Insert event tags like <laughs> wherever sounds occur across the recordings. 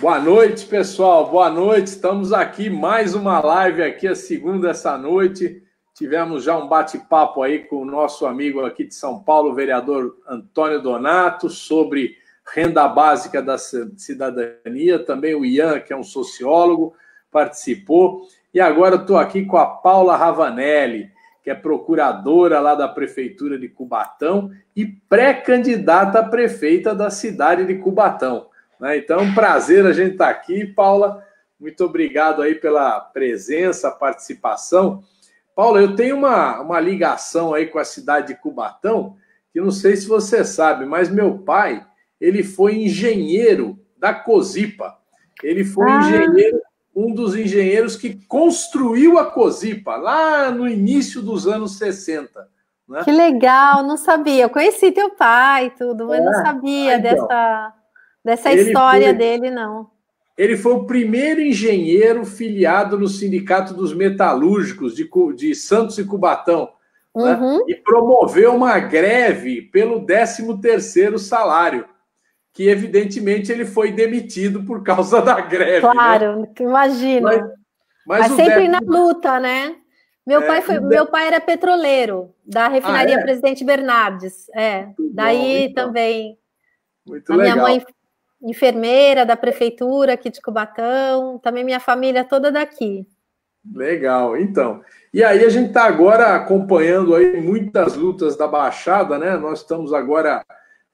Boa noite, pessoal. Boa noite. Estamos aqui mais uma live aqui a segunda essa noite. Tivemos já um bate-papo aí com o nosso amigo aqui de São Paulo, o vereador Antônio Donato, sobre renda básica da cidadania. Também o Ian, que é um sociólogo, participou. E agora estou aqui com a Paula Ravanelli, que é procuradora lá da Prefeitura de Cubatão e pré-candidata a prefeita da cidade de Cubatão. Né? Então, é um prazer a gente estar tá aqui. Paula, muito obrigado aí pela presença, participação. Paula, eu tenho uma, uma ligação aí com a cidade de Cubatão, que não sei se você sabe, mas meu pai, ele foi engenheiro da Cozipa. Ele foi ah. engenheiro, um dos engenheiros que construiu a Cozipa, lá no início dos anos 60. Né? Que legal, não sabia. Eu conheci teu pai e tudo, mas é. não sabia ah, então. dessa Dessa ele história foi, dele, não. Ele foi o primeiro engenheiro filiado no Sindicato dos Metalúrgicos de, de Santos e Cubatão. Né? Uhum. Né? E promoveu uma greve pelo 13 salário que evidentemente ele foi demitido por causa da greve. Né? Claro, né? imagina. Mas, mas, mas sempre na luta, né? Meu, é, pai foi, meu pai era petroleiro da refinaria ah, é? Presidente Bernardes. É, Muito daí bom, então. também. Muito a legal. Minha mãe enfermeira da prefeitura aqui de Cubatão, também minha família toda daqui. Legal, então. E aí a gente está agora acompanhando aí muitas lutas da Baixada, né? Nós estamos agora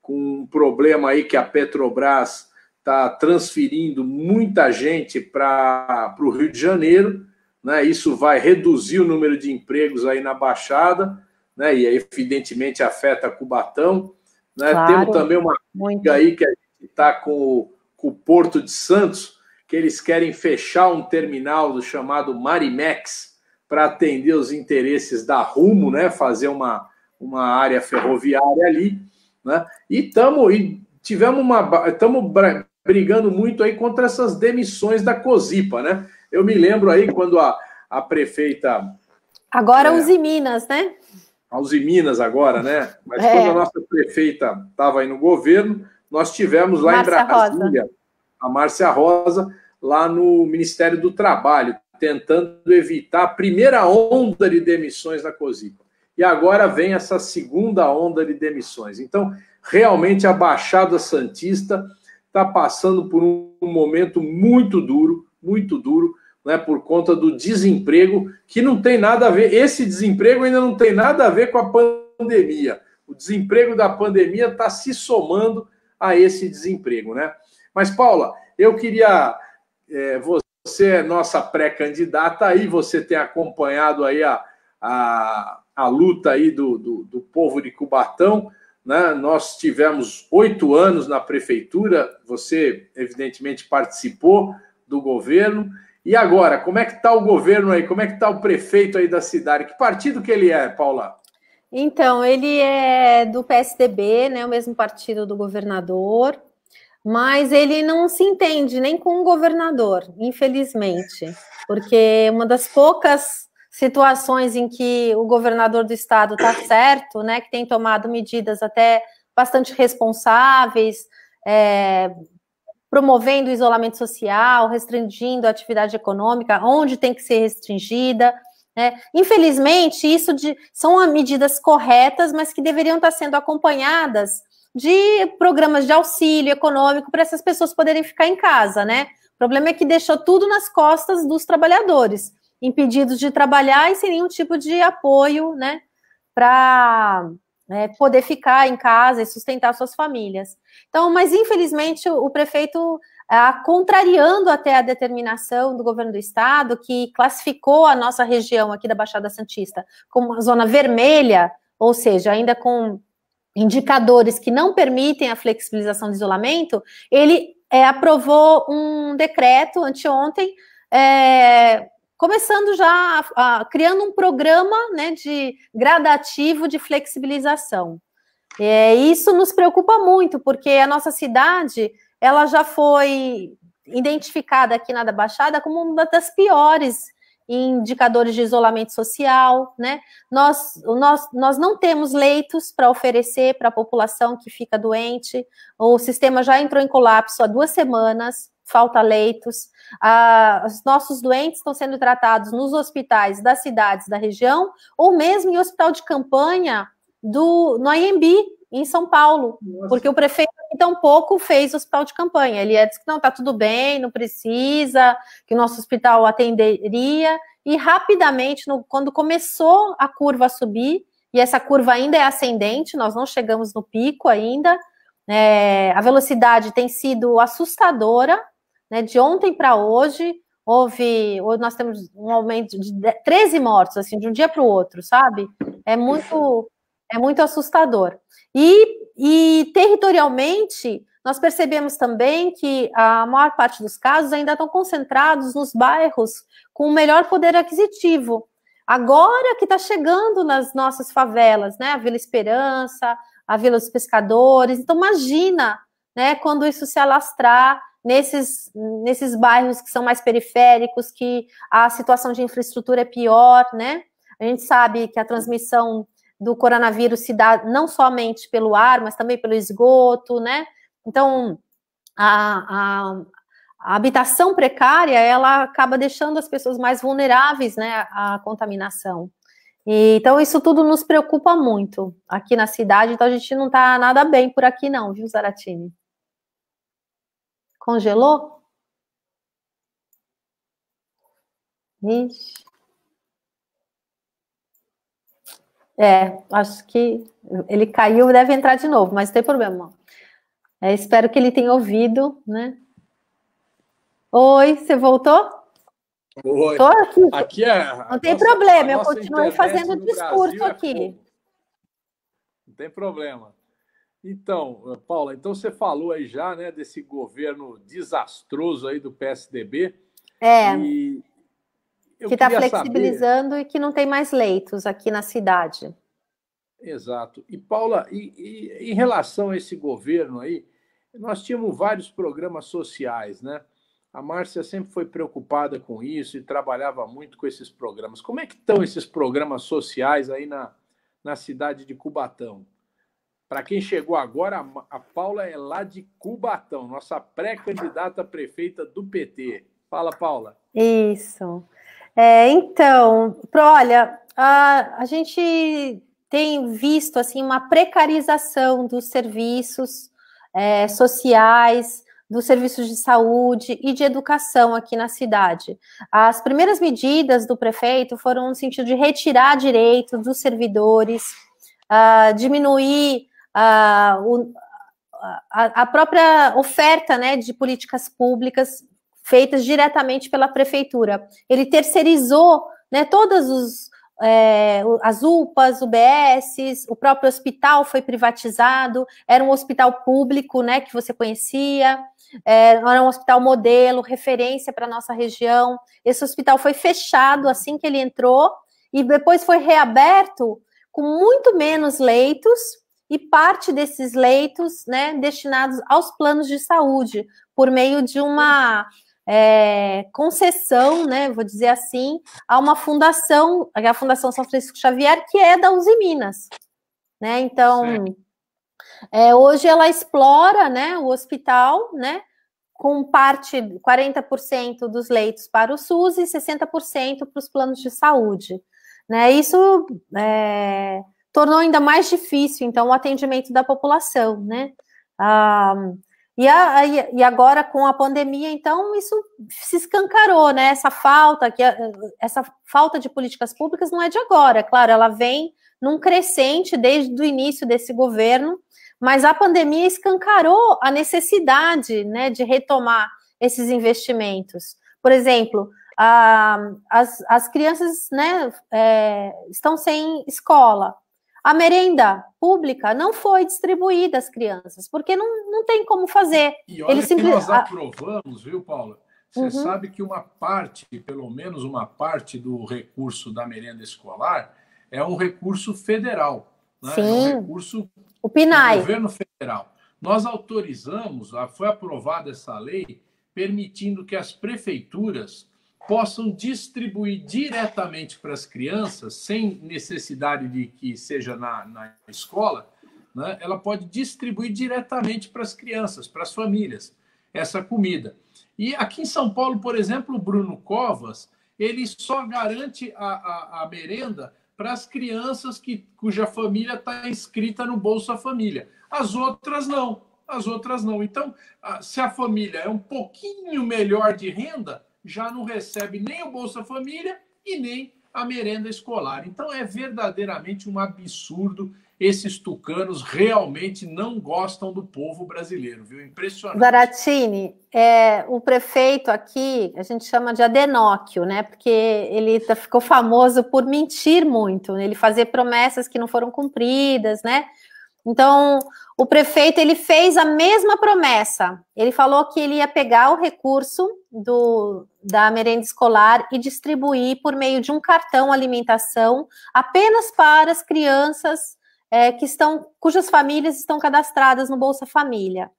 com um problema aí que a Petrobras está transferindo muita gente para o Rio de Janeiro, né? Isso vai reduzir o número de empregos aí na Baixada, né? E evidentemente afeta Cubatão, né? Claro, Temos também uma briga aí que a é está com, com, o Porto de Santos, que eles querem fechar um terminal do chamado Marimex para atender os interesses da Rumo, né? Fazer uma, uma área ferroviária ali, né? E estamos e tivemos uma estamos brigando muito aí contra essas demissões da Cosipa, né? Eu me lembro aí quando a, a prefeita agora é, Uzi Minas, né? A Uzi Minas agora, né? Mas é. quando a nossa prefeita estava aí no governo, nós tivemos lá em Brasília Rosa. a Márcia Rosa, lá no Ministério do Trabalho, tentando evitar a primeira onda de demissões na COSIPA. E agora vem essa segunda onda de demissões. Então, realmente a Baixada Santista está passando por um momento muito duro, muito duro, né, por conta do desemprego, que não tem nada a ver, esse desemprego ainda não tem nada a ver com a pandemia. O desemprego da pandemia está se somando a esse desemprego, né? Mas, Paula, eu queria. É, você é nossa pré-candidata aí, você tem acompanhado aí a, a, a luta aí do, do, do povo de Cubatão. Né? Nós tivemos oito anos na prefeitura, você evidentemente participou do governo. E agora, como é que está o governo aí? Como é que está o prefeito aí da cidade? Que partido que ele é, Paula? Então, ele é do PSDB, né, o mesmo partido do governador, mas ele não se entende nem com o governador, infelizmente, porque uma das poucas situações em que o governador do estado está certo, né, que tem tomado medidas até bastante responsáveis, é, promovendo o isolamento social, restringindo a atividade econômica, onde tem que ser restringida. Né? infelizmente, isso de, são medidas corretas, mas que deveriam estar sendo acompanhadas de programas de auxílio econômico para essas pessoas poderem ficar em casa, né? O problema é que deixou tudo nas costas dos trabalhadores, impedidos de trabalhar e sem nenhum tipo de apoio, né? Para né, poder ficar em casa e sustentar suas famílias. Então, mas infelizmente o prefeito uh, contrariando até a determinação do governo do estado, que classificou a nossa região aqui da Baixada Santista como uma zona vermelha, ou seja, ainda com indicadores que não permitem a flexibilização de isolamento, ele é, aprovou um decreto anteontem. É, começando já a, a, criando um programa né, de gradativo de flexibilização. É, isso nos preocupa muito, porque a nossa cidade ela já foi identificada aqui na Baixada como uma das piores indicadores de isolamento social, né? Nós, nós, nós não temos leitos para oferecer para a população que fica doente, o sistema já entrou em colapso há duas semanas, falta leitos, ah, os nossos doentes estão sendo tratados nos hospitais das cidades da região, ou mesmo em hospital de campanha do, no IMB, em São Paulo, Nossa. porque o prefeito tampouco fez hospital de campanha. Ele disse que não, tá tudo bem, não precisa, que o nosso hospital atenderia. E rapidamente, no, quando começou a curva a subir, e essa curva ainda é ascendente, nós não chegamos no pico ainda, é, a velocidade tem sido assustadora, né, de ontem para hoje, houve, nós temos um aumento de 13 mortos, assim, de um dia para o outro, sabe? É muito é muito assustador. E, e territorialmente, nós percebemos também que a maior parte dos casos ainda estão concentrados nos bairros com o melhor poder aquisitivo. Agora que está chegando nas nossas favelas, né? A Vila Esperança, a Vila dos Pescadores. Então, imagina né, quando isso se alastrar nesses, nesses bairros que são mais periféricos, que a situação de infraestrutura é pior, né? A gente sabe que a transmissão do coronavírus se dá não somente pelo ar, mas também pelo esgoto, né? Então, a, a, a habitação precária, ela acaba deixando as pessoas mais vulneráveis, né, à contaminação. E, então, isso tudo nos preocupa muito aqui na cidade, então a gente não tá nada bem por aqui não, viu, Zaratini? Congelou? Ixi. É, acho que ele caiu, deve entrar de novo, mas não tem problema. É, espero que ele tenha ouvido, né? Oi, você voltou? Oi. Tô aqui. aqui é não nossa, tem problema, eu continuo fazendo discurso Brasil é aqui. É não tem problema. Então, Paula, então você falou aí já, né, desse governo desastroso aí do PSDB. É. E eu que está flexibilizando saber... e que não tem mais leitos aqui na cidade. Exato. E, Paula, e, e, em relação a esse governo aí, nós tínhamos vários programas sociais, né? A Márcia sempre foi preocupada com isso e trabalhava muito com esses programas. Como é que estão esses programas sociais aí na, na cidade de Cubatão? Para quem chegou agora, a Paula é lá de Cubatão, nossa pré-candidata prefeita do PT. Fala, Paula. Isso. É, então, olha, a, a gente tem visto assim uma precarização dos serviços é, sociais, dos serviços de saúde e de educação aqui na cidade. As primeiras medidas do prefeito foram no sentido de retirar direitos dos servidores, diminuir o, a, a, própria oferta né, de políticas públicas feitas diretamente pela prefeitura. Ele terceirizou né, todas os, é, as UPAs, UBSs, o próprio hospital foi privatizado, era um hospital público né, que você conhecia, é, era um hospital modelo, referência para a nossa região. Esse hospital foi fechado assim que ele entrou e depois foi reaberto com muito menos leitos e parte desses leitos né, destinados aos planos de saúde, por meio de uma é, concessão, né, vou dizer assim, a uma fundação, a Fundação São Francisco Xavier, que é da Uzi Minas. Né? Então, é, hoje ela explora né, o hospital, né, com parte 40% dos leitos para o SUS e 60% para os planos de saúde. Né? Isso é, tornou ainda mais difícil, então, o atendimento da população, né? Ah, e, a, e agora com a pandemia, então isso se escancarou, né? Essa falta que essa falta de políticas públicas não é de agora, é claro, ela vem num crescente desde o início desse governo, mas a pandemia escancarou a necessidade, né, de retomar esses investimentos. Por exemplo, a, as, as crianças, né, é, estão sem escola. A merenda pública não foi distribuída às crianças, porque não, não tem como fazer. E olha Eles simples... nós aprovamos, viu, Paula? Você uhum. sabe que uma parte, pelo menos uma parte do recurso da merenda escolar é um recurso federal. Né? Sim. É um recurso o PNAE. do governo federal. Nós autorizamos, foi aprovada essa lei permitindo que as prefeituras possam distribuir diretamente para as crianças, sem necessidade de que seja na, na escola, né? ela pode distribuir diretamente para as crianças, para as famílias, essa comida. E aqui em São Paulo, por exemplo, o Bruno Covas, ele só garante a, a, a merenda para as crianças que, cuja família está inscrita no Bolsa Família. As outras não, as outras não. Então, se a família é um pouquinho melhor de renda, já não recebe nem o Bolsa Família e nem a merenda escolar. Então é verdadeiramente um absurdo. Esses tucanos realmente não gostam do povo brasileiro, viu? Impressionante. Baratini, é, o prefeito aqui, a gente chama de Adenóquio, né? Porque ele tá, ficou famoso por mentir muito, né? ele fazer promessas que não foram cumpridas, né? Então, o prefeito ele fez a mesma promessa. Ele falou que ele ia pegar o recurso do, da merenda escolar e distribuir por meio de um cartão alimentação apenas para as crianças é, que estão, cujas famílias estão cadastradas no Bolsa Família.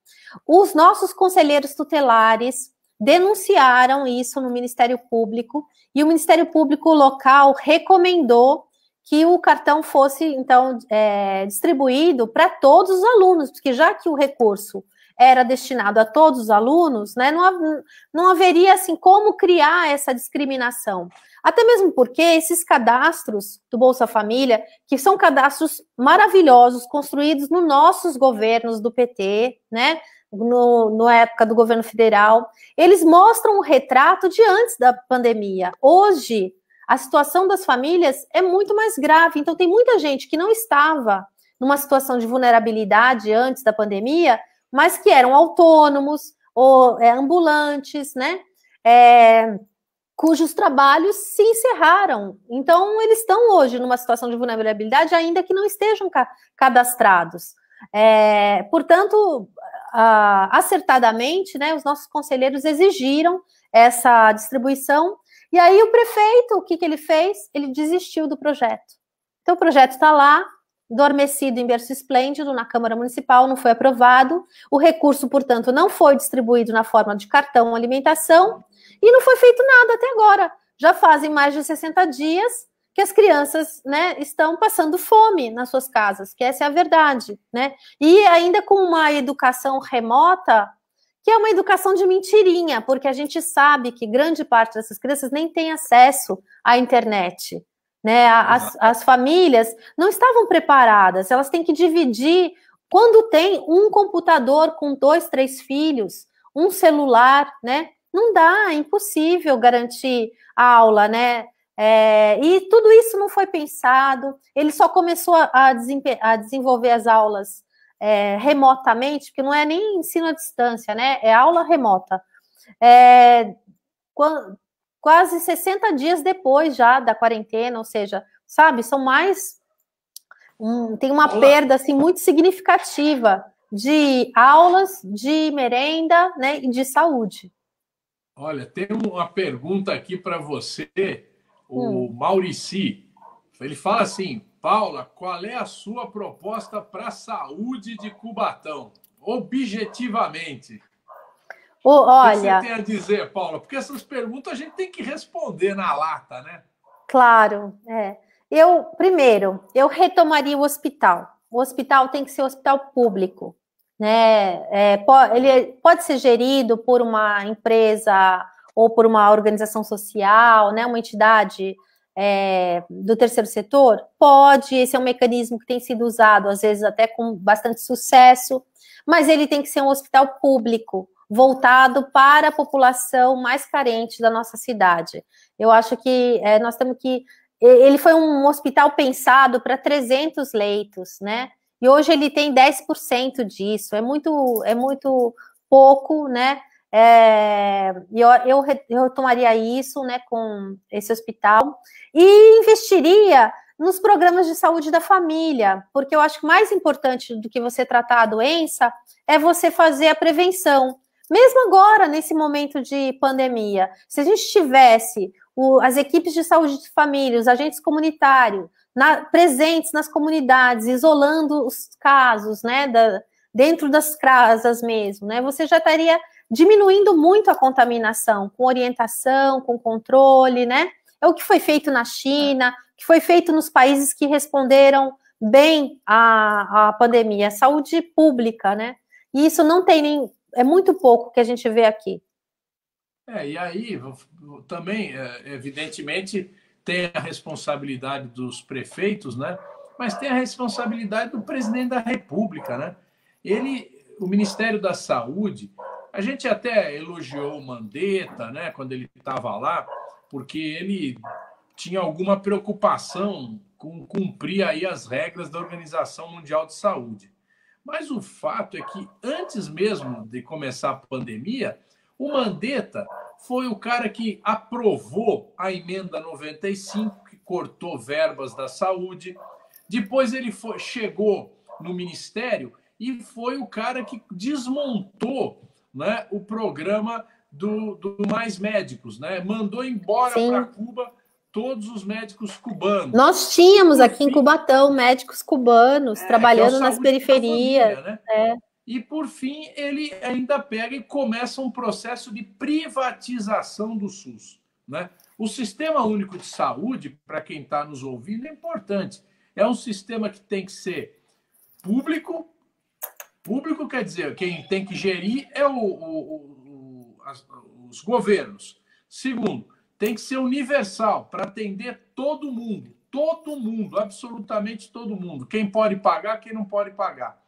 Os nossos conselheiros tutelares denunciaram isso no Ministério Público e o Ministério Público local recomendou que o cartão fosse então é, distribuído para todos os alunos, porque já que o recurso era destinado a todos os alunos, né, não, não haveria assim como criar essa discriminação. Até mesmo porque esses cadastros do Bolsa Família, que são cadastros maravilhosos, construídos nos nossos governos do PT, né, no, na época do governo federal, eles mostram um retrato de antes da pandemia. Hoje, a situação das famílias é muito mais grave. Então, tem muita gente que não estava numa situação de vulnerabilidade antes da pandemia, mas que eram autônomos ou é, ambulantes, né? É, cujos trabalhos se encerraram. Então, eles estão hoje numa situação de vulnerabilidade, ainda que não estejam ca cadastrados. É, portanto, uh, acertadamente, né, os nossos conselheiros exigiram essa distribuição. E aí, o prefeito, o que, que ele fez? Ele desistiu do projeto. Então, o projeto está lá, dormecido em berço esplêndido na Câmara Municipal, não foi aprovado. O recurso, portanto, não foi distribuído na forma de cartão alimentação e não foi feito nada até agora. Já fazem mais de 60 dias que as crianças né, estão passando fome nas suas casas, que essa é a verdade. Né? E ainda com uma educação remota, que é uma educação de mentirinha, porque a gente sabe que grande parte dessas crianças nem tem acesso à internet. Né? As, as famílias não estavam preparadas, elas têm que dividir. Quando tem um computador com dois, três filhos, um celular, né? Não dá, é impossível garantir a aula, né? É, e tudo isso não foi pensado. Ele só começou a, a desenvolver as aulas é, remotamente, porque não é nem ensino à distância, né? É aula remota. É, quando, quase 60 dias depois já da quarentena, ou seja, sabe, são mais um, tem uma perda assim muito significativa de aulas, de merenda, né, e de saúde. Olha, tem uma pergunta aqui para você, o hum. Maurici. Ele fala assim: Paula, qual é a sua proposta para a saúde de Cubatão, objetivamente? O, olha... O que você tem a dizer, Paula? Porque essas perguntas a gente tem que responder na lata, né? Claro, é. Eu, primeiro, eu retomaria o hospital. O hospital tem que ser um hospital público, né? É, ele pode ser gerido por uma empresa ou por uma organização social, né? Uma entidade é, do terceiro setor? Pode, esse é um mecanismo que tem sido usado, às vezes até com bastante sucesso, mas ele tem que ser um hospital público voltado para a população mais carente da nossa cidade. Eu acho que é, nós temos que. Ele foi um hospital pensado para 300 leitos, né? E hoje ele tem 10% disso. É muito, é muito pouco, né? É, eu, eu retomaria isso né, com esse hospital e investiria nos programas de saúde da família, porque eu acho que mais importante do que você tratar a doença é você fazer a prevenção. Mesmo agora, nesse momento de pandemia, se a gente tivesse o, as equipes de saúde de família, os agentes comunitários, na, presentes nas comunidades, isolando os casos, né, da, dentro das casas mesmo, né, você já estaria diminuindo muito a contaminação, com orientação, com controle, né? É o que foi feito na China, que foi feito nos países que responderam bem à, à pandemia, saúde pública, né? E isso não tem nem é muito pouco que a gente vê aqui. É, e aí também, é, evidentemente, tem a responsabilidade dos prefeitos, né? Mas tem a responsabilidade do presidente da República, né? Ele, o Ministério da Saúde, a gente até elogiou o Mandetta, né? Quando ele estava lá, porque ele tinha alguma preocupação com cumprir aí as regras da Organização Mundial de Saúde. Mas o fato é que, antes mesmo de começar a pandemia, o Mandetta foi o cara que aprovou a emenda 95, que cortou verbas da saúde. Depois ele foi, chegou no ministério e foi o cara que desmontou né, o programa do, do Mais Médicos, né? mandou embora para Cuba todos os médicos cubanos. Nós tínhamos aqui fim, em Cubatão médicos cubanos é, é trabalhando é nas periferias. Família, né? é. E por fim, ele ainda pega e começa um processo de privatização do SUS. Né? O Sistema Único de Saúde, para quem está nos ouvindo, é importante. É um sistema que tem que ser público. Público quer dizer, quem tem que gerir é o, o, o, os governos. Segundo, tem que ser universal para atender todo mundo, todo mundo, absolutamente todo mundo. Quem pode pagar, quem não pode pagar.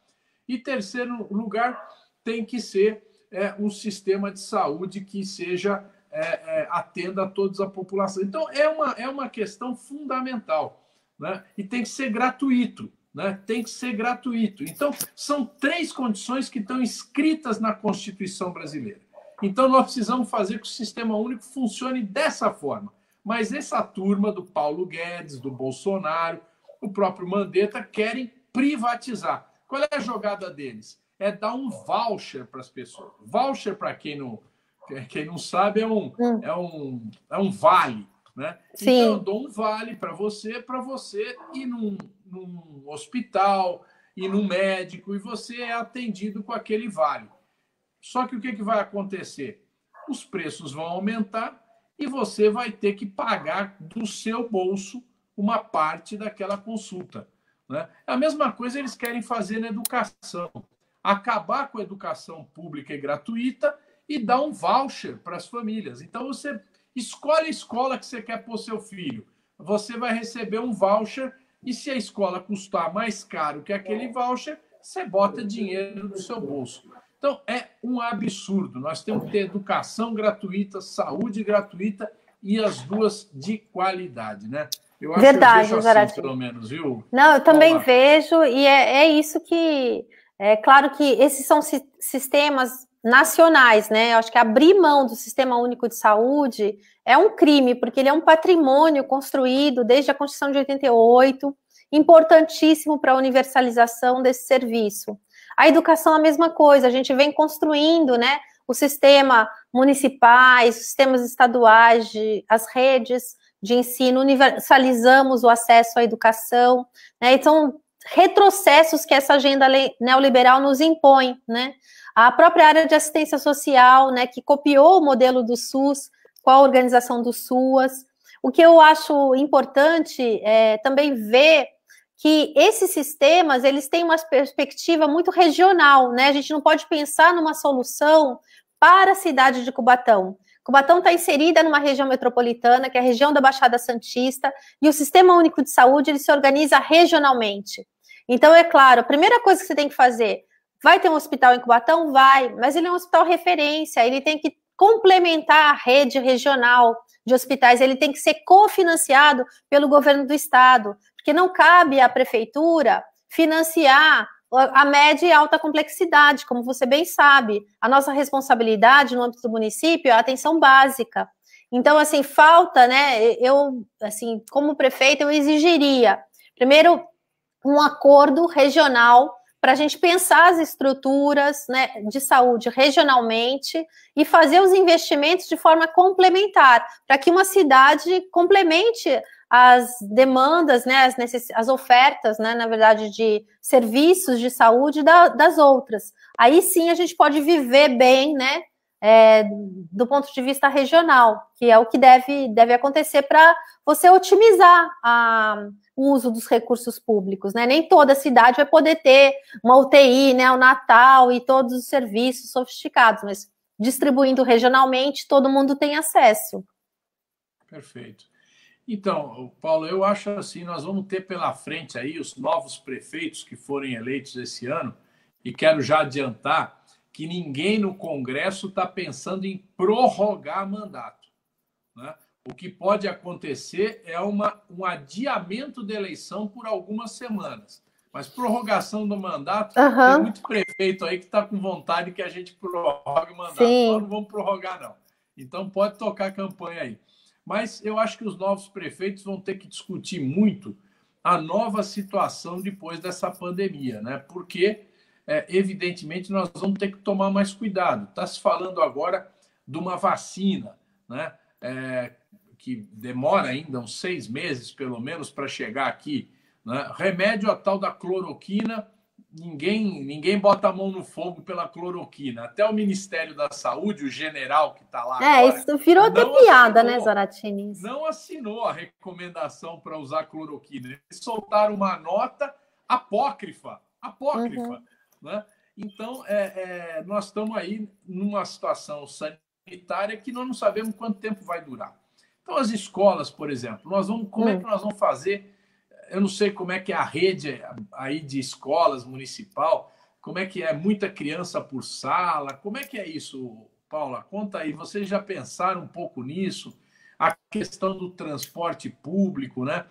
E terceiro lugar, tem que ser é, um sistema de saúde que seja é, é, atenda a toda a população. Então é uma, é uma questão fundamental, né? E tem que ser gratuito, né? Tem que ser gratuito. Então são três condições que estão escritas na Constituição brasileira. Então nós precisamos fazer que o sistema único funcione dessa forma. Mas essa turma do Paulo Guedes, do Bolsonaro, o próprio Mandetta querem privatizar. Qual é a jogada deles? É dar um voucher para as pessoas. Voucher, para quem não, quem não sabe, é um, hum. é um, é um vale. Né? Sim. Então, eu dou um vale para você, para você ir num, num hospital, ir num médico, e você é atendido com aquele vale. Só que o que, que vai acontecer? Os preços vão aumentar e você vai ter que pagar do seu bolso uma parte daquela consulta. Né? É a mesma coisa eles querem fazer na educação. Acabar com a educação pública e gratuita e dar um voucher para as famílias. Então você escolhe a escola que você quer para o seu filho. Você vai receber um voucher e se a escola custar mais caro que aquele voucher, você bota dinheiro do seu bolso. Então, é um absurdo. Nós temos que ter educação gratuita, saúde gratuita e as duas de qualidade, né? Eu acho Verdade, que eu assim, pelo menos, viu? Não, eu também vejo, e é, é, isso que. É claro que esses são si sistemas nacionais, né? Eu acho que abrir mão do sistema único de saúde é um crime, porque ele é um patrimônio construído desde a Constituição de 88, importantíssimo para a universalização desse serviço. A educação é a mesma coisa, a gente vem construindo, né, o sistema municipais, sistemas estaduais, de, as redes de ensino, universalizamos o acesso à educação, né? Então, retrocessos que essa agenda neoliberal nos impõe, né? A própria área de assistência social, né, que copiou o modelo do SUS com a organização do SUAS. O que eu acho importante é também ver que esses sistemas eles têm uma perspectiva muito regional, né? A gente não pode pensar numa solução para a cidade de Cubatão. Cubatão está inserida numa região metropolitana, que é a região da Baixada Santista, e o Sistema Único de Saúde ele se organiza regionalmente. Então, é claro, a primeira coisa que você tem que fazer, vai ter um hospital em Cubatão? Vai, mas ele é um hospital referência, ele tem que complementar a rede regional de hospitais, ele tem que ser cofinanciado pelo governo do estado porque não cabe à prefeitura financiar a média e alta complexidade, como você bem sabe. A nossa responsabilidade no âmbito do município é a atenção básica. Então, assim, falta, né? Eu, assim, como prefeito, eu exigiria, primeiro, um acordo regional para a gente pensar as estruturas né, de saúde regionalmente e fazer os investimentos de forma complementar, para que uma cidade complemente as demandas, né, as, as ofertas, né, na verdade, de serviços de saúde da, das outras. Aí sim a gente pode viver bem, né, é, do ponto de vista regional, que é o que deve, deve acontecer para você otimizar a uso dos recursos públicos, né? Nem toda cidade vai poder ter uma UTI, né, o Natal e todos os serviços sofisticados, mas distribuindo regionalmente, todo mundo tem acesso. Perfeito. Então, Paulo, eu acho assim, nós vamos ter pela frente aí os novos prefeitos que forem eleitos esse ano, e quero já adiantar que ninguém no Congresso está pensando em prorrogar mandato. Né? O que pode acontecer é uma, um adiamento da eleição por algumas semanas. Mas prorrogação do mandato, uhum. tem muito prefeito aí que está com vontade que a gente prorrogue o mandato. Sim. Nós não vamos prorrogar, não. Então pode tocar a campanha aí. Mas eu acho que os novos prefeitos vão ter que discutir muito a nova situação depois dessa pandemia, né? Porque, é, evidentemente, nós vamos ter que tomar mais cuidado. Está se falando agora de uma vacina, né? É, que demora ainda uns seis meses, pelo menos, para chegar aqui. Né? Remédio a tal da cloroquina, ninguém, ninguém bota a mão no fogo pela cloroquina. Até o Ministério da Saúde, o general que está lá. É, agora, isso virou até piada, né, assinou, né, Zaratini? Não assinou a recomendação para usar cloroquina. Eles soltaram uma nota apócrifa. Apócrifa. Uhum. Né? Então, é, é, nós estamos aí numa situação sanitária que nós não sabemos quanto tempo vai durar. Então, as escolas, por exemplo, nós vamos, como é que é. nós vamos fazer? Eu não sei como é que é a rede aí de escolas municipal, como é que é muita criança por sala, como é que é isso, Paula? Conta aí, vocês já pensaram um pouco nisso? A questão do transporte público, né?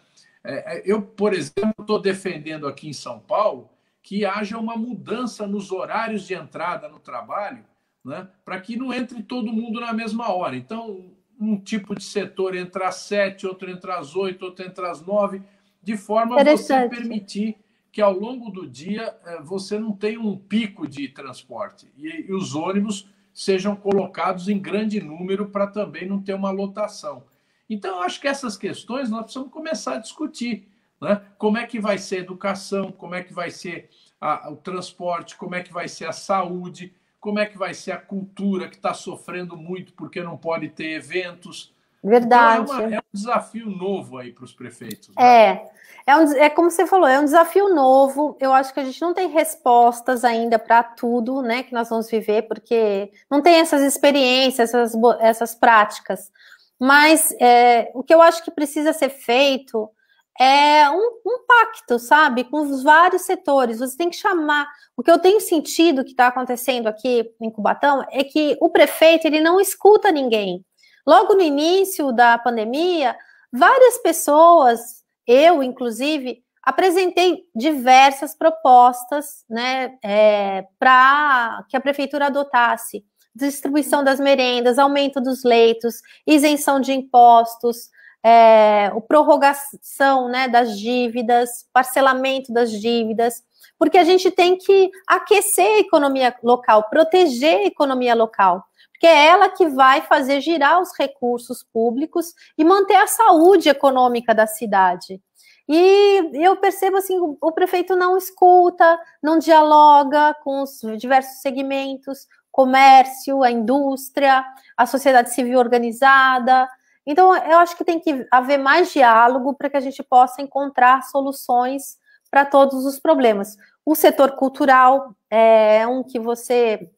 É, é, eu, por exemplo, estou defendendo aqui em São Paulo que haja uma mudança nos horários de entrada no trabalho, né? para que não entre todo mundo na mesma hora. Então, um tipo de setor entra às sete, outro entra às oito, outro entra às nove, de forma a você permitir que ao longo do dia eh, você não tenha um pico de transporte e, e os ônibus sejam colocados em grande número para também não ter uma lotação. Então, eu acho que essas questões nós precisamos começar a discutir. Né? Como é que vai ser a educação, como é que vai ser a, o transporte, como é que vai ser a saúde, como é que vai ser a cultura que está sofrendo muito porque não pode ter eventos. Verdade. Então é, uma, é, um desafio novo aí para os prefeitos. Né? É. É, um, é como você falou, é um desafio novo. Eu acho que a gente não tem respostas ainda para tudo né, que nós vamos viver, porque não tem essas experiências, essas, essas práticas. Mas é, o que eu acho que precisa ser feito é um, um, pacto, sabe, com os vários setores. Você tem que chamar. O que eu tenho sentido que está acontecendo aqui em Cubatão é que o prefeito ele não escuta ninguém. Logo no início da pandemia, várias pessoas, eu inclusive, apresentei diversas propostas, né, é, para que a prefeitura adotasse distribuição das merendas, aumento dos leitos, isenção de impostos é, prorrogação né, das dívidas, parcelamento das dívidas, porque a gente tem que aquecer a economia local, proteger a economia local, porque é ela que vai fazer girar os recursos públicos e manter a saúde econômica da cidade. E eu percebo assim, o prefeito não escuta, não dialoga com os diversos segmentos, comércio, a indústria, a sociedade civil organizada, então, eu acho que tem que haver mais diálogo para que a gente possa encontrar soluções para todos os problemas. O setor cultural é um que você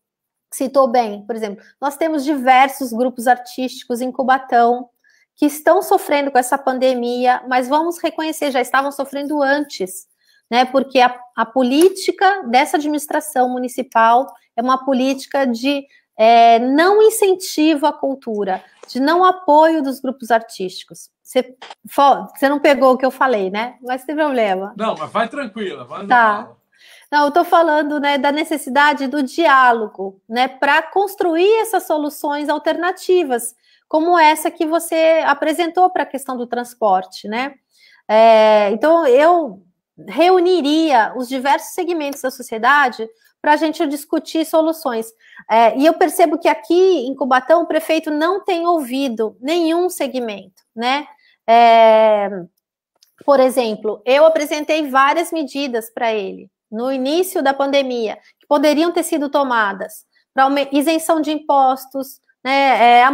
citou bem, por exemplo. Nós temos diversos grupos artísticos em Cubatão que estão sofrendo com essa pandemia, mas vamos reconhecer, já estavam sofrendo antes, né? Porque a, a política dessa administração municipal é uma política de é, não incentivo à cultura, de não apoio dos grupos artísticos. Você, você não pegou o que eu falei, né? Mas tem problema. Não, mas vai tranquila, vai tá. Não, eu estou falando né, da necessidade do diálogo, né, para construir essas soluções alternativas, como essa que você apresentou para a questão do transporte, né? É, então eu reuniria os diversos segmentos da sociedade para a gente discutir soluções. É, e eu percebo que aqui em Cubatão o prefeito não tem ouvido nenhum segmento, né? É, por exemplo, eu apresentei várias medidas para ele no início da pandemia que poderiam ter sido tomadas para isenção de impostos, né, é,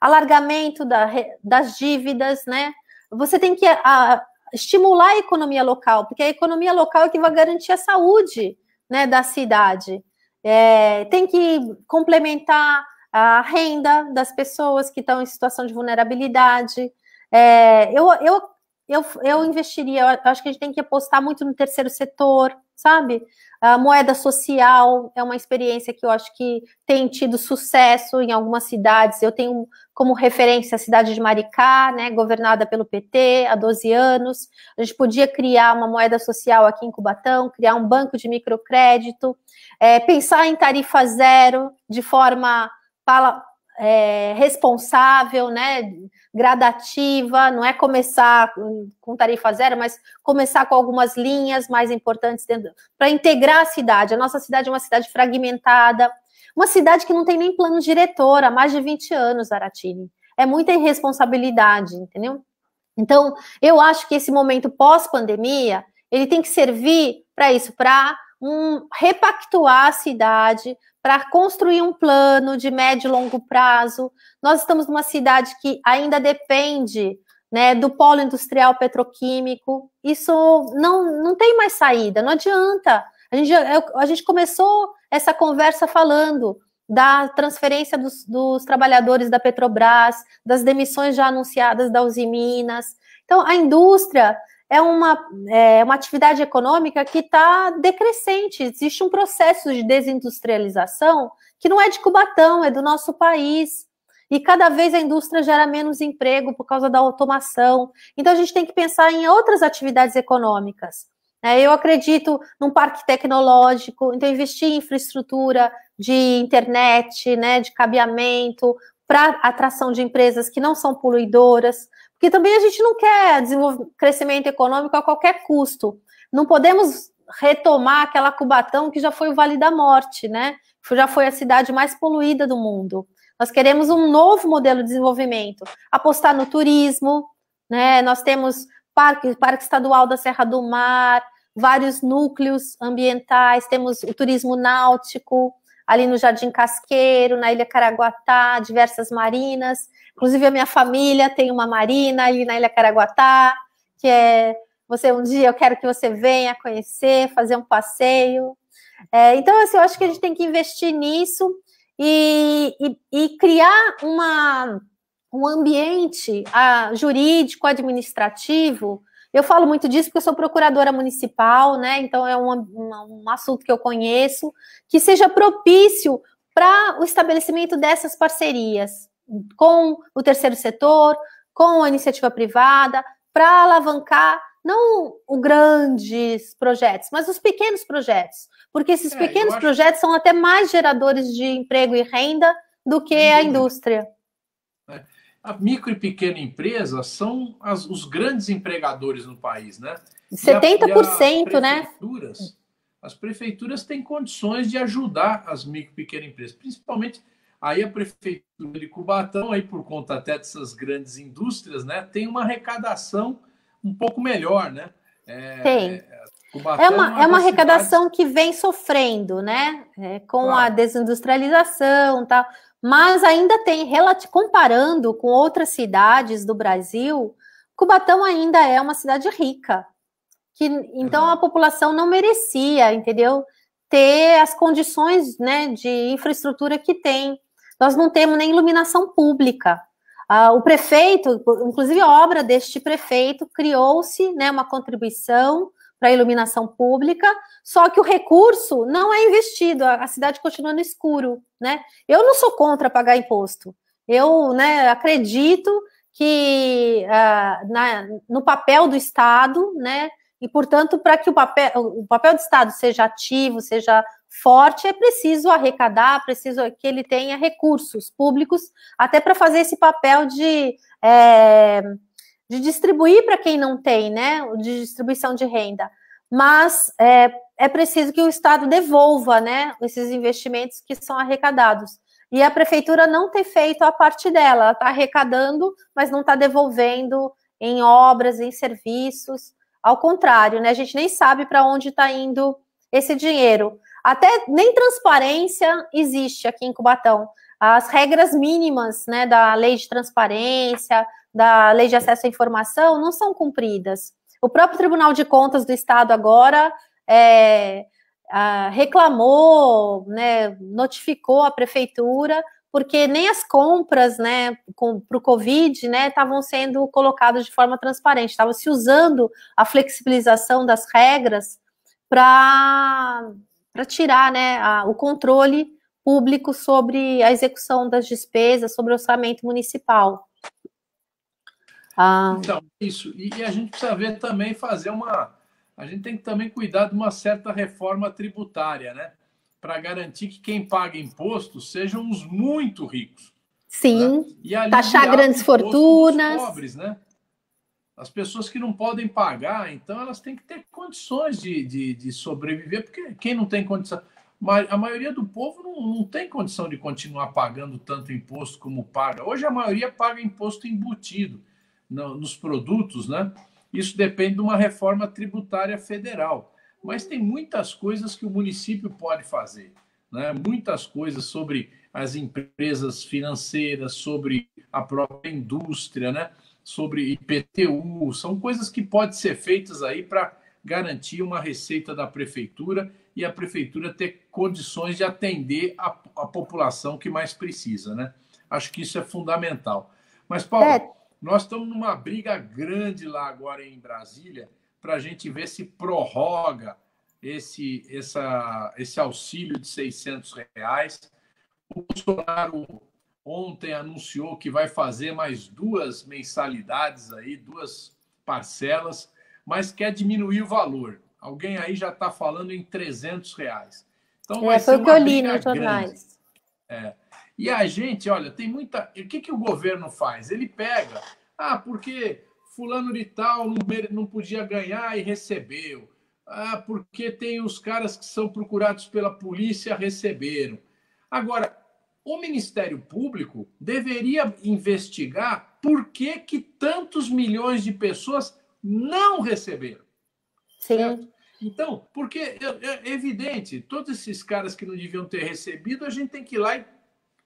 alargamento da, das dívidas, né? Você tem que a, estimular a economia local, porque a economia local é que vai garantir a saúde né, da cidade. É, tem que complementar a renda das pessoas que estão em situação de vulnerabilidade. É, eu, eu eu, eu investiria, eu acho que a gente tem que apostar muito no terceiro setor, sabe? A moeda social é uma experiência que eu acho que tem tido sucesso em algumas cidades. Eu tenho como referência a cidade de Maricá, né, governada pelo PT há 12 anos. A gente podia criar uma moeda social aqui em Cubatão, criar um banco de microcrédito, é, pensar em tarifa zero de forma é, responsável, né, gradativa, não é começar com tarifa zero, mas começar com algumas linhas mais importantes para integrar a cidade. A nossa cidade é uma cidade fragmentada, uma cidade que não tem nem plano diretor há mais de 20 anos, Aratini. É muita irresponsabilidade, entendeu? Então, eu acho que esse momento pós-pandemia, ele tem que servir para isso, para um, repactuar a cidade, para construir um plano de médio e longo prazo. Nós estamos numa cidade que ainda depende né, do polo industrial petroquímico. Isso não, não tem mais saída, não adianta. A gente, a gente começou essa conversa falando da transferência dos, dos trabalhadores da Petrobras, das demissões já anunciadas da Uzi Minas. Então, a indústria é uma, é uma atividade econômica que está decrescente. Existe um processo de desindustrialização que não é de Cubatão, é do nosso país. E cada vez a indústria gera menos emprego por causa da automação. Então a gente tem que pensar em outras atividades econômicas. Né? eu acredito num parque tecnológico, então investir em infraestrutura de internet, né, de cabeamento, para atração de empresas que não são poluidoras, porque também a gente não quer crescimento econômico a qualquer custo. Não podemos retomar aquela Cubatão que já foi o Vale da Morte, né? Já foi a cidade mais poluída do mundo. Nós queremos um novo modelo de desenvolvimento, apostar no turismo, né? Nós temos parque, parque estadual da Serra do Mar, vários núcleos ambientais, temos o turismo náutico, ali no Jardim Casqueiro, na Ilha Caraguatá, diversas marinas. Inclusive, a minha família tem uma marina ali na Ilha Caraguatá, que é você um dia eu quero que você venha conhecer, fazer um passeio. É, então, assim, eu acho que a gente tem que investir nisso e, e, e criar uma, um ambiente a, ah, jurídico, administrativo, eu falo muito disso porque eu sou procuradora municipal, né? Então é um, um, assunto que eu conheço, que seja propício para o estabelecimento dessas parcerias com o terceiro setor, com a iniciativa privada, para alavancar não os grandes projetos, mas os pequenos projetos, porque esses é, pequenos acho... projetos são até mais geradores de emprego e renda do que a indústria a micro e pequena empresa são as, os grandes empregadores no país, né? 70%, e a, e né? As prefeituras têm condições de ajudar as micro e pequenas empresas, principalmente aí a prefeitura de Cubatão, aí por conta até dessas grandes indústrias, né, tem uma arrecadação um pouco melhor, né? É, tem. Cubatão é uma, é uma é arrecadação cidade... que vem sofrendo, né? É, com claro. a desindustrialização tal mas ainda tem, comparando com outras cidades do Brasil, Cubatão ainda é uma cidade rica. Que, então uhum. a população não merecia, entendeu? Ter as condições né, de infraestrutura que tem. Nós não temos nem iluminação pública. Ah, o prefeito, inclusive obra deste prefeito, criou-se né, uma contribuição para iluminação pública, só que o recurso não é investido, a cidade continua no escuro, né? Eu não sou contra pagar imposto. Eu, né, acredito que uh, na, no papel do Estado, né? E portanto, para que o papel, o papel do Estado seja ativo, seja forte, é preciso arrecadar, preciso que ele tenha recursos públicos até para fazer esse papel de é, de distribuir para quem não tem, né? De distribuição de renda. Mas é, é preciso que o Estado devolva, né? Esses investimentos que são arrecadados. E a prefeitura não ter feito a parte dela, ela está arrecadando, mas não está devolvendo em obras, em serviços. Ao contrário, né? A gente nem sabe para onde está indo esse dinheiro. Até nem transparência existe aqui em Cubatão. As regras mínimas, né, da lei de transparência, da Lei de Acesso à Informação não são cumpridas. O próprio Tribunal de Contas do Estado agora é, a, reclamou, né, notificou a prefeitura porque nem as compras, né, para o Covid, né, estavam sendo colocadas de forma transparente, estavam se usando a flexibilização das regras para tirar, né, a, o controle público sobre a execução das despesas, sobre o orçamento municipal. Ah. Então, isso. E, e a gente precisa ver também fazer uma. A gente tem que também cuidar de uma certa reforma tributária, né? Para garantir que quem paga imposto sejam os muito ricos. Sim. Né? E taxar grandes fortunas. pobres, né? As pessoas que não podem pagar, então elas têm que ter condições de, de, de sobreviver, porque quem não tem condição. A maioria do povo não, não tem condição de continuar pagando tanto imposto como paga. Hoje a maioria paga imposto embutido no, nos produtos, né? Isso depende de uma reforma tributária federal. Mas tem muitas coisas que o município pode fazer, né? Muitas coisas sobre as empresas financeiras, sobre a própria indústria, né? Sobre IPTU, são coisas que podem ser feitas aí para garantir uma receita da prefeitura e a prefeitura ter condições de atender a, a população que mais precisa, né? Acho que isso é fundamental. Mas, Paulo, é. Nós estamos numa briga grande lá agora em Brasília para a gente ver se prorroga esse, essa, esse auxílio de 600 reais. O Bolsonaro ontem anunciou que vai fazer mais duas mensalidades aí, duas parcelas, mas quer diminuir o valor. Alguém aí já está falando em 300 reais. Então, é, vai foi ser que eu li nos jornais. É. E a gente, olha, tem muita. O que, que o governo faz? Ele pega, ah, porque fulano de tal não, não podia ganhar e recebeu. Ah, porque tem os caras que são procurados pela polícia receberam. Agora, o Ministério Público deveria investigar por que, que tantos milhões de pessoas não receberam. Sim. Certo? Então, porque é, é evidente, todos esses caras que não deviam ter recebido, a gente tem que ir lá e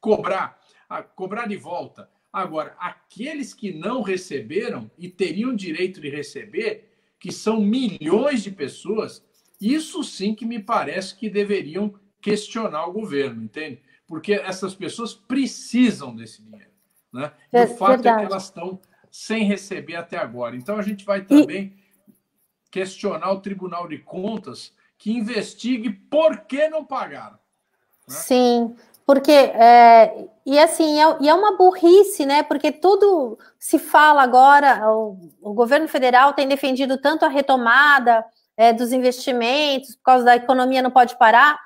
cobrar, a, cobrar de volta. Agora, aqueles que não receberam e teriam direito de receber, que são milhões de pessoas, isso sim que me parece que deveriam questionar o governo, entende? Porque essas pessoas precisam desse dinheiro. Né? E é o fato verdade. é que elas estão sem receber até agora. Então a gente vai também e... questionar o Tribunal de Contas que investigue por que não pagaram. Né? Sim, porque, é, e assim, é, e é uma burrice, né? Porque tudo se fala agora, o, o governo federal tem defendido tanto a retomada é, dos investimentos, por causa da economia não pode parar.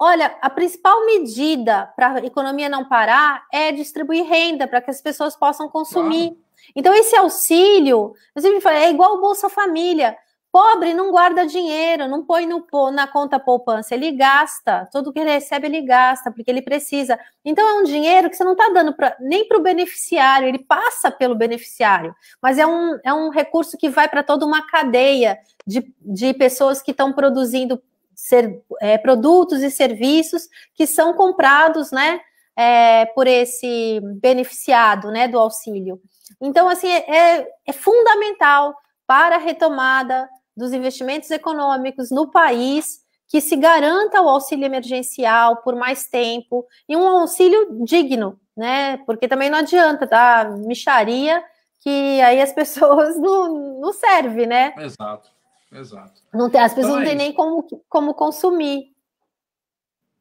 Olha, a principal medida para a economia não parar é distribuir renda para que as pessoas possam consumir. Claro. Então, esse auxílio, eu sempre falei, é igual o Bolsa Família. Pobre não guarda dinheiro, não põe no, na conta poupança, ele gasta, tudo que ele recebe ele gasta, porque ele precisa. Então é um dinheiro que você não está dando pra, nem para o beneficiário, ele passa pelo beneficiário, mas é um, é um recurso que vai para toda uma cadeia de, de pessoas que estão produzindo ser, é, produtos e serviços que são comprados né, é, por esse beneficiado né, do auxílio. Então, assim, é, é fundamental para a retomada dos investimentos econômicos no país que se garanta o auxílio emergencial por mais tempo e um auxílio digno, né? Porque também não adianta, tá? Micharia que aí as <laughs> pessoas não, não servem, né? Exato, exato. Não tem, as pessoas então, não têm é nem como, como consumir.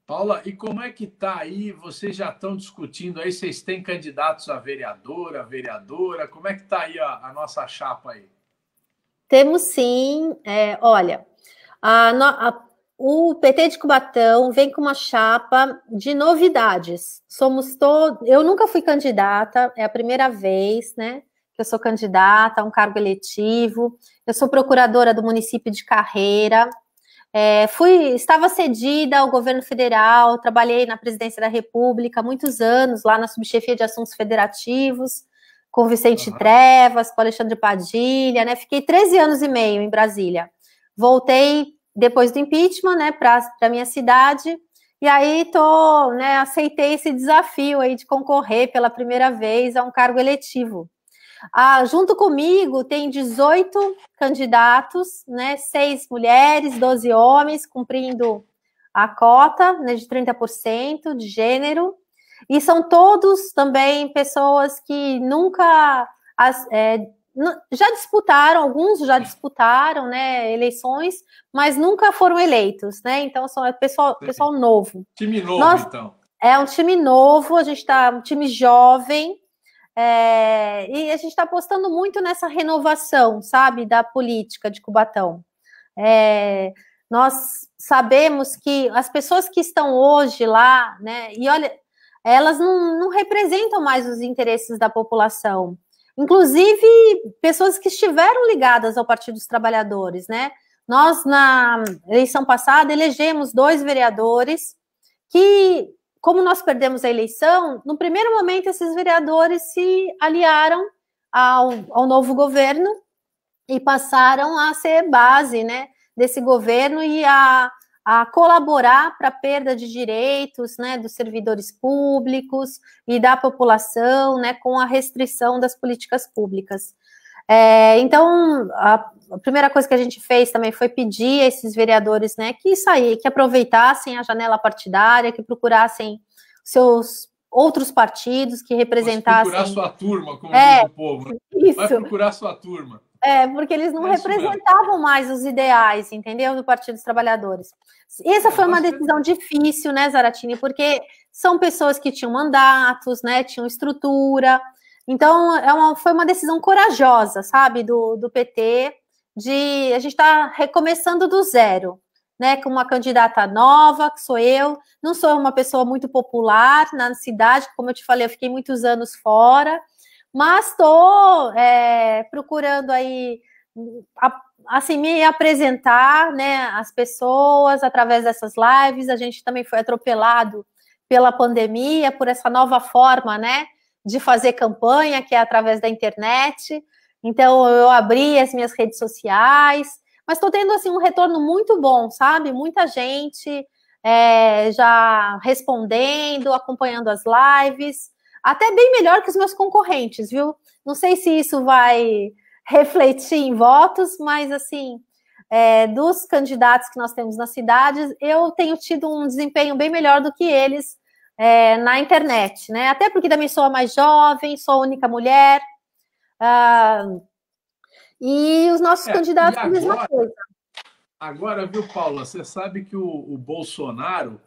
Paula, e como é que tá aí? Vocês já estão discutindo aí? Vocês têm candidatos a vereadora, a vereadora? Como é que tá aí a, a nossa chapa aí? Temos sim, é, olha, a, a, o PT de Cubatão vem com uma chapa de novidades. Somos todos. Eu nunca fui candidata, é a primeira vez, né? Que eu sou candidata a um cargo eletivo. Eu sou procuradora do município de Carreira. É, fui, estava cedida ao governo federal, trabalhei na presidência da República muitos anos lá na subchefia de assuntos federativos com Vicente uhum. Trevas, com Alexandre Padilha, né? Fiquei 13 anos e meio em Brasília. Voltei depois do impeachment, né, para minha cidade. E aí tô, né, aceitei esse desafio aí de concorrer pela primeira vez a um cargo eletivo. Ah, junto comigo tem 18 candidatos, né, seis mulheres, 12 homens, cumprindo a cota né, de 30% de gênero. E são todos também pessoas que nunca as, é, já disputaram, alguns já disputaram né, eleições, mas nunca foram eleitos, né? Então são é pessoal, pessoal novo. Time novo, Nós, então. É um time novo, a gente está um time jovem, é, e a gente está apostando muito nessa renovação, sabe, da política de Cubatão. É, nós sabemos que as pessoas que estão hoje lá, né, e olha, elas não, não representam mais os interesses da população. Inclusive, pessoas que estiveram ligadas ao Partido dos Trabalhadores, né? Nós, na eleição passada, elegemos dois vereadores que, como nós perdemos a eleição, no primeiro momento esses vereadores se aliaram ao, ao novo governo e passaram a ser base né, desse governo e a a colaborar para a perda de direitos né, dos servidores públicos e da população né, com a restrição das políticas públicas. É, então, a, a, primeira coisa que a gente fez também foi pedir a esses vereadores né, que sair, que aproveitassem a janela partidária, que procurassem seus outros partidos que representassem. procurar sua turma, como é, diz o povo. Isso. Vai procurar sua turma. É, porque eles não é representavam mesmo. mais os ideais, entendeu? Do Partido dos Trabalhadores. Essa é, foi uma decisão difícil, né, Zaratini? Porque são pessoas que tinham mandatos, né, tinham estrutura. Então, é uma, foi uma decisão corajosa, sabe, do, do PT, de a gente está recomeçando do zero, né, com uma candidata nova, que sou eu, não sou uma pessoa muito popular na cidade, como eu te falei, eu fiquei muitos anos fora, mas estou é, procurando aí assim me apresentar, né, as pessoas através dessas lives. A gente também foi atropelado pela pandemia, por essa nova forma, né, de fazer campanha que é através da internet. Então eu abri as minhas redes sociais, mas estou tendo assim um retorno muito bom, sabe? Muita gente é, já respondendo, acompanhando as lives até bem melhor que os meus concorrentes, viu? Não sei se isso vai refletir em votos, mas assim, é, dos candidatos que nós temos nas cidades, eu tenho tido um desempenho bem melhor do que eles é, na internet, né? Até porque também sou a mais jovem, sou a única mulher. Ah, e os nossos é, candidatos, agora, a mesma coisa. Agora, viu, Paula, você sabe que o, o Bolsonaro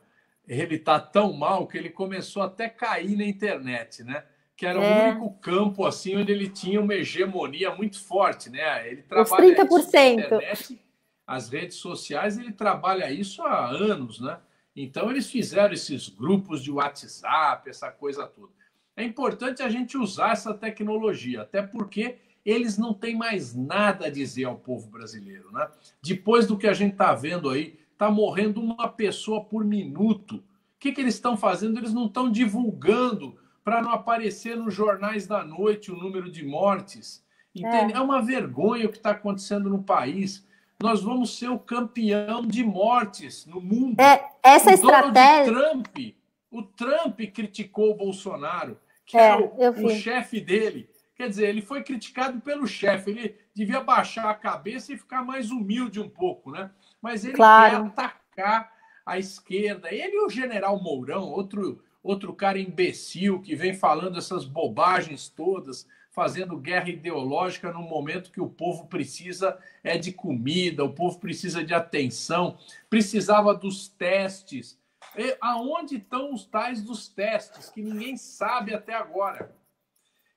ele está tão mal que ele começou até a cair na internet, né? Que era é. o único campo assim onde ele tinha uma hegemonia muito forte, né? Ele trabalha Os 30%. internet, as redes sociais, ele trabalha isso há anos, né? Então eles fizeram esses grupos de WhatsApp, essa coisa toda. É importante a gente usar essa tecnologia, até porque eles não têm mais nada a dizer ao povo brasileiro, né? Depois do que a gente está vendo aí Está morrendo uma pessoa por minuto. O que, que eles estão fazendo? Eles não estão divulgando para não aparecer nos jornais da noite o número de mortes. Entende? É. é uma vergonha o que está acontecendo no país. Nós vamos ser o campeão de mortes no mundo. É, essa o estratégia. Donald Trump, o Trump criticou o Bolsonaro, que é, é o, o chefe dele. Quer dizer, ele foi criticado pelo chefe. Ele devia baixar a cabeça e ficar mais humilde um pouco, né? mas ele claro. quer atacar a esquerda. Ele e o general Mourão, outro, outro cara imbecil que vem falando essas bobagens todas, fazendo guerra ideológica no momento que o povo precisa é de comida, o povo precisa de atenção, precisava dos testes. E aonde estão os tais dos testes que ninguém sabe até agora?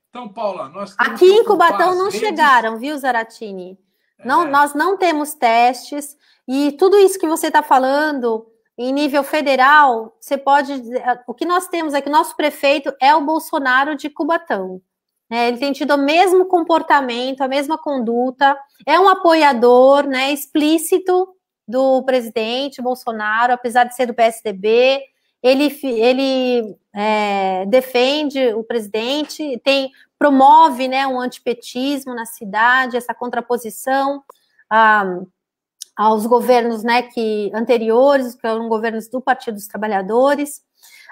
Então, Paula, nós Aqui em Cubatão não redes... chegaram, viu, Zaratini? Não, é. Nós não temos testes, e tudo isso que você está falando em nível federal, você pode. Ah, o que nós temos é que o nosso prefeito é o Bolsonaro de Cubatão. É, ele tem tido o mesmo comportamento, a mesma conduta, é um apoiador né, explícito do presidente Bolsonaro, apesar de ser do PSDB. Ele, ele é, defende o presidente, tem promove né, um antipetismo na cidade, essa contraposição ah, aos governos né, que anteriores, que eram governos do Partido dos Trabalhadores.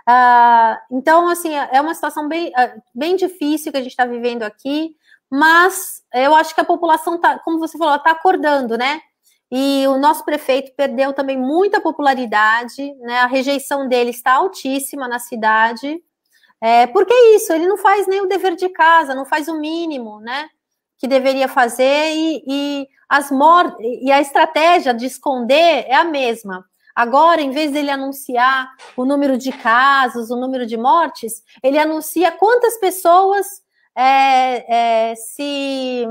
Ah, então, assim, é, é uma situação bem, ah, bem difícil que a gente está vivendo aqui, mas eu acho que a população tá, como você falou, está acordando, né? E o nosso prefeito perdeu também muita popularidade, né? A rejeição dele está altíssima na cidade. É, porque é isso, ele não faz nem o dever de casa, não faz o mínimo, né? Que deveria fazer, e, e as mortes e a estratégia de esconder é a mesma. Agora, em vez dele anunciar o número de casos, o número de mortes, ele anuncia quantas pessoas é, é, se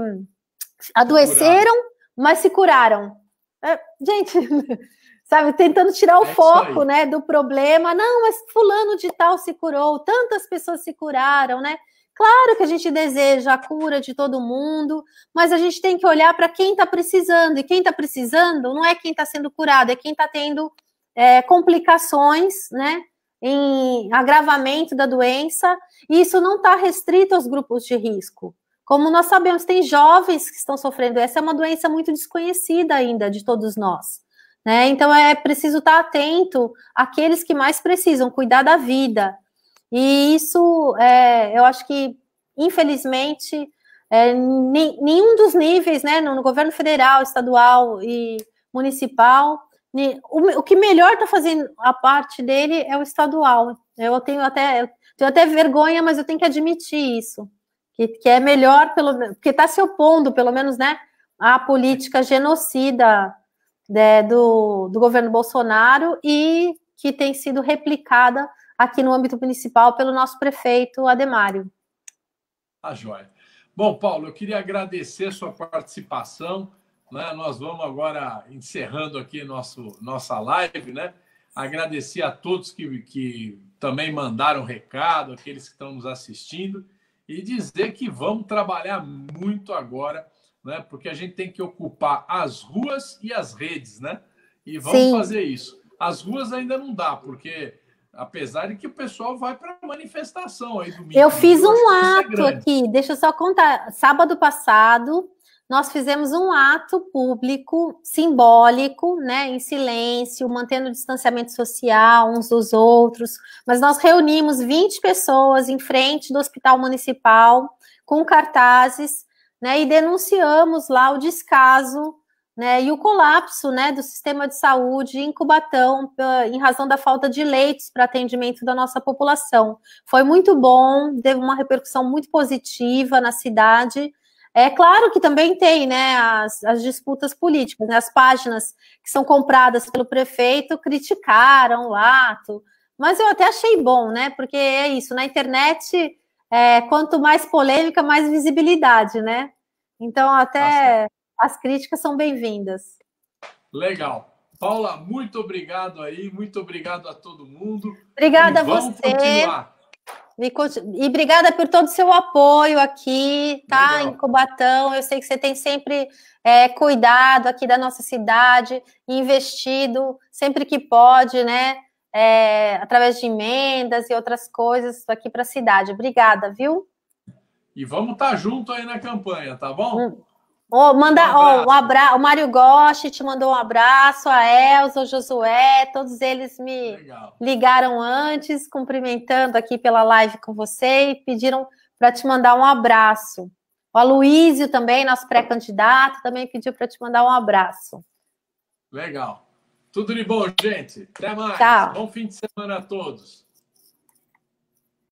adoeceram, mas se curaram. É, gente, sabe, tentando tirar o é foco, né, do problema. Não, mas fulano de tal se curou, tantas pessoas se curaram, né? Claro que a gente deseja a cura de todo mundo, mas a gente tem que olhar para quem está precisando. E quem está precisando não é quem está sendo curado, é quem está tendo é, complicações, né? Em agravamento da doença. E isso não está restrito aos grupos de risco. Como nós sabemos, tem jovens que estão sofrendo. Essa é uma doença muito desconhecida ainda de todos nós. Né? Então é, é preciso estar atento àqueles que mais precisam, cuidar da vida. E isso, é, eu acho que, infelizmente, é, nenhum dos níveis, né, no, no, governo federal, estadual e municipal, o, o que melhor está fazendo a parte dele é o estadual. Eu tenho até, eu tenho até vergonha, mas eu tenho que admitir isso, que, que é melhor, pelo porque está se opondo, pelo menos, né, à política genocida né, do, do governo Bolsonaro e que tem sido replicada aqui no âmbito municipal pelo nosso prefeito Ademário. Tá joia. Bom, Paulo, eu queria agradecer a sua participação. Né? Nós vamos agora encerrando aqui nosso, nossa live, né? Agradecer a todos que, que também mandaram recado, aqueles que estão nos assistindo, e dizer que vamos trabalhar muito agora né? Porque a gente tem que ocupar as ruas e as redes, né? E vamos Sim. fazer isso. As ruas ainda não dá, porque apesar de que o pessoal vai para manifestação aí domingo. Eu né? fiz um é ato é aqui, deixa eu só contar. Sábado passado, nós fizemos um ato público, simbólico, né, em silêncio, mantendo o distanciamento social uns dos outros, mas nós reunimos 20 pessoas em frente do Hospital Municipal com cartazes né, e denunciamos lá o descaso né, e o colapso né, do sistema de saúde em Cubatão, ah, em razão da falta de leitos para atendimento da nossa população. Foi muito bom, teve uma repercussão muito positiva na cidade. É claro que também tem né, as, as disputas políticas, né, as páginas que são compradas pelo prefeito criticaram o ato, mas eu até achei bom, né? Porque é isso, na internet é, quanto mais polêmica, mais visibilidade, né? Então, até Nossa. Tá as críticas são bem-vindas. Legal. Paula, muito obrigado aí, muito obrigado a todo mundo. Obrigada a você. Continuar. E obrigada por todo o seu apoio aqui, tá? Legal. Em Cubatão. Eu sei que você tem sempre é, cuidado aqui da nossa cidade, investido sempre que pode, né? é, através de emendas e outras coisas aqui para a cidade. Obrigada, viu? E vamos estar tá junto aí na campanha, tá bom? Hum. Oh, manda um abraço. Oh, um abra... O Mário Goste te mandou um abraço, a Elza, o Josué, todos eles me Legal. ligaram antes, cumprimentando aqui pela live com você e pediram para te mandar um abraço. O Aloísio também, nosso pré-candidato, também pediu para te mandar um abraço. Legal. Tudo de bom, gente. Até mais. Tchau. Bom fim de semana a todos.